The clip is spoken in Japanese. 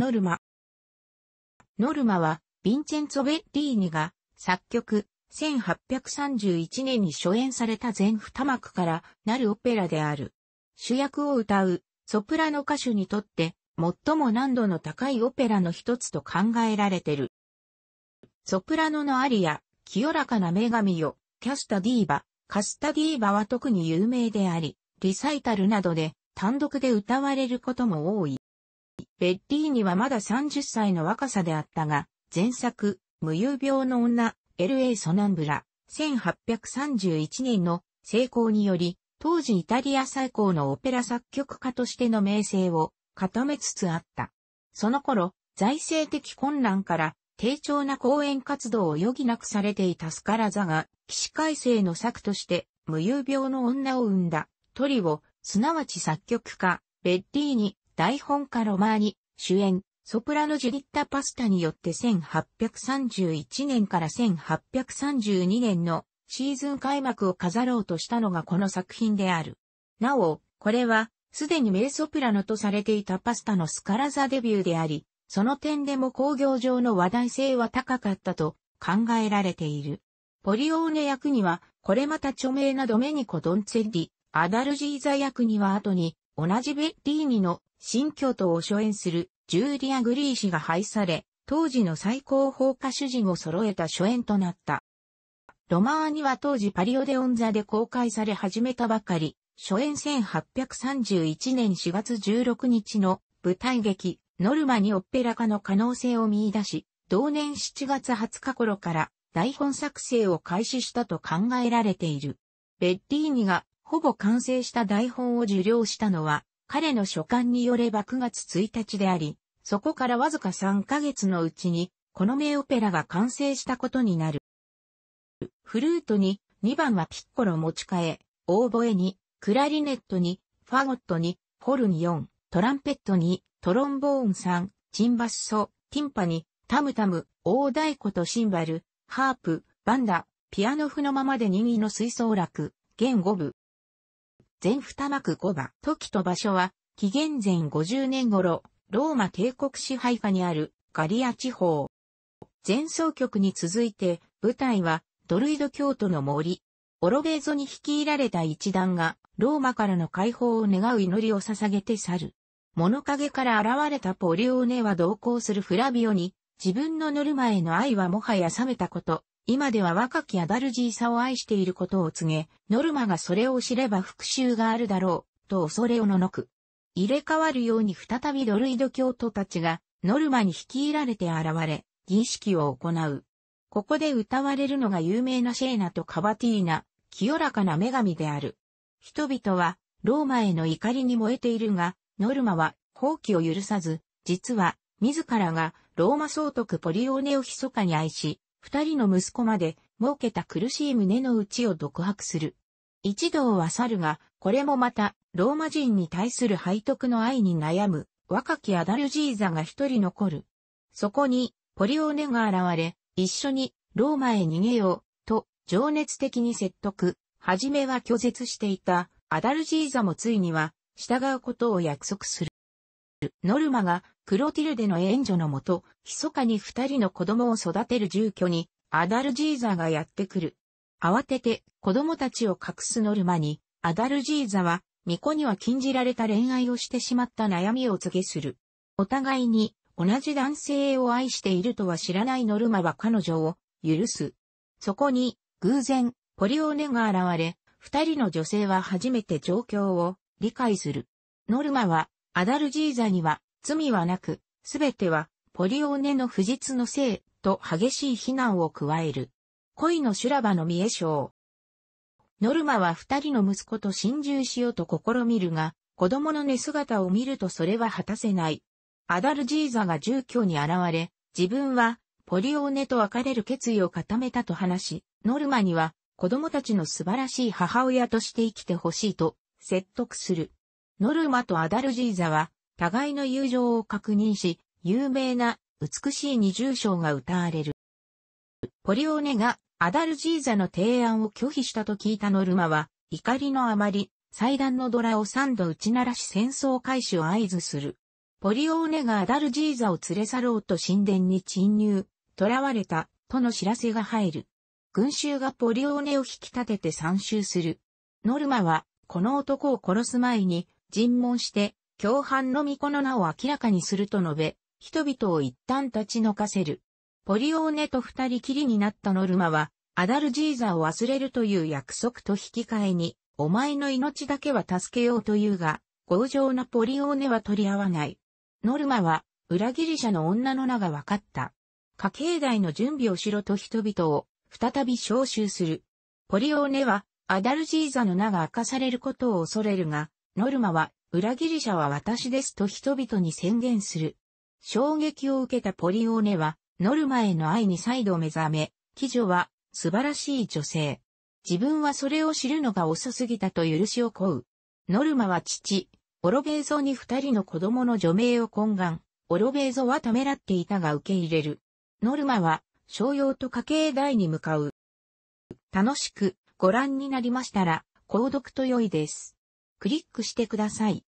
ノルマ。ノルマは、ヴィンチェンツォ・ベッリーニが、作曲、1831年に初演された全二幕からなるオペラである。主役を歌う、ソプラノ歌手にとって、最も難度の高いオペラの一つと考えられてる。ソプラノのアリア、清らかな女神よ、キャスタディーバ、カスタディーバは特に有名であり、リサイタルなどで単独で歌われることも多い。ベッィーニはまだ30歳の若さであったが、前作、無遊病の女、LA ソナンブラ、1831年の成功により、当時イタリア最高のオペラ作曲家としての名声を固めつつあった。その頃、財政的混乱から低調な講演活動を余儀なくされていたスカラザが、騎士改正の作として無遊病の女を生んだ、トリを、すなわち作曲家、ベッィーニ、台本家ロマーニ、主演、ソプラノジュリッタ・パスタによって1831年から1832年のシーズン開幕を飾ろうとしたのがこの作品である。なお、これは、すでに名ソプラノとされていたパスタのスカラザデビューであり、その点でも工業上の話題性は高かったと考えられている。ポリオーネ役には、これまた著名なドメニコ・ドンツェッリ、アダルジーザ役には後に、同じベッリーニの新教徒を初演するジューリア・グリー氏が廃され、当時の最高峰歌手陣を揃えた初演となった。ロマーニは当時パリオデオン座で公開され始めたばかり、初演1831年4月16日の舞台劇、ノルマにオッペラ化の可能性を見出し、同年7月20日頃から台本作成を開始したと考えられている。ベッディーニがほぼ完成した台本を受領したのは彼の書簡によれば9月1日であり、そこからわずか3ヶ月のうちに、この名オペラが完成したことになる。フルートに、2番はピッコロ持ち替え、オーボエに、クラリネットに、ファゴットに、ホルン4、トランペットに、トロンボーン3、チンバッソ、ティンパに、タムタム、大太鼓とシンバル、ハープ、バンダ、ピアノ譜のままで任意の吹奏楽、弦5部、全二幕五馬。時と場所は、紀元前50年頃、ローマ帝国支配下にあるガリア地方。前奏曲に続いて、舞台はドルイド教徒の森。オロベーゾに率いられた一団が、ローマからの解放を願う祈りを捧げて去る。物陰から現れたポリオーネは同行するフラビオに、自分のノルマへの愛はもはや冷めたこと、今では若きアダルジーさを愛していることを告げ、ノルマがそれを知れば復讐があるだろう、と恐れをののく。入れ替わるように再びドルイド教徒たちが、ノルマに率いられて現れ、儀式を行う。ここで歌われるのが有名なシェーナとカバティーナ、清らかな女神である。人々は、ローマへの怒りに燃えているが、ノルマは、放棄を許さず、実は、自らが、ローマ総督ポリオーネを密かに愛し、二人の息子まで、儲けた苦しい胸の内を独白する。一同は去るが、これもまた、ローマ人に対する背徳の愛に悩む、若きアダルジーザが一人残る。そこに、ポリオーネが現れ、一緒に、ローマへ逃げよう、と、情熱的に説得、はじめは拒絶していた、アダルジーザもついには、従うことを約束する。ノルマがクロティルデの援助のもと、密かに二人の子供を育てる住居に、アダルジーザがやってくる。慌てて子供たちを隠すノルマに、アダルジーザは、巫女には禁じられた恋愛をしてしまった悩みを告げする。お互いに同じ男性を愛しているとは知らないノルマは彼女を許す。そこに偶然ポリオーネが現れ、二人の女性は初めて状況を理解する。ノルマはアダルジーザには、罪はなく、すべては、ポリオーネの不実のせい、と激しい非難を加える。恋の修羅場の見え章。ノルマは二人の息子と心中しようと試みるが、子供の寝姿を見るとそれは果たせない。アダルジーザが住居に現れ、自分は、ポリオーネと別れる決意を固めたと話し、ノルマには、子供たちの素晴らしい母親として生きてほしいと、説得する。ノルマとアダルジーザは、互いの友情を確認し、有名な美しい二重章が歌われる。ポリオネがアダルジーザの提案を拒否したと聞いたノルマは、怒りのあまり、祭壇のドラを三度打ち鳴らし戦争開始を合図する。ポリオーネがアダルジーザを連れ去ろうと神殿に侵入、囚われた、との知らせが入る。群衆がポリオーネを引き立てて参集する。ノルマは、この男を殺す前に、尋問して、共犯の巫女の名を明らかにすると述べ、人々を一旦立ち退かせる。ポリオーネと二人きりになったノルマは、アダルジーザを忘れるという約束と引き換えに、お前の命だけは助けようというが、強情なポリオーネは取り合わない。ノルマは、裏切り者の女の名が分かった。家計代の準備をしろと人々を、再び招集する。ポリオーネは、アダルジーザの名が明かされることを恐れるが、ノルマは、裏切り者は私ですと人々に宣言する。衝撃を受けたポリオーネは、ノルマへの愛に再度目覚め、貴女は、素晴らしい女性。自分はそれを知るのが遅すぎたと許しを請う。ノルマは父、オロベーゾに二人の子供の除名を懇願。オロベーゾはためらっていたが受け入れる。ノルマは、商用と家計代に向かう。楽しくご覧になりましたら、購読と良いです。クリックしてください。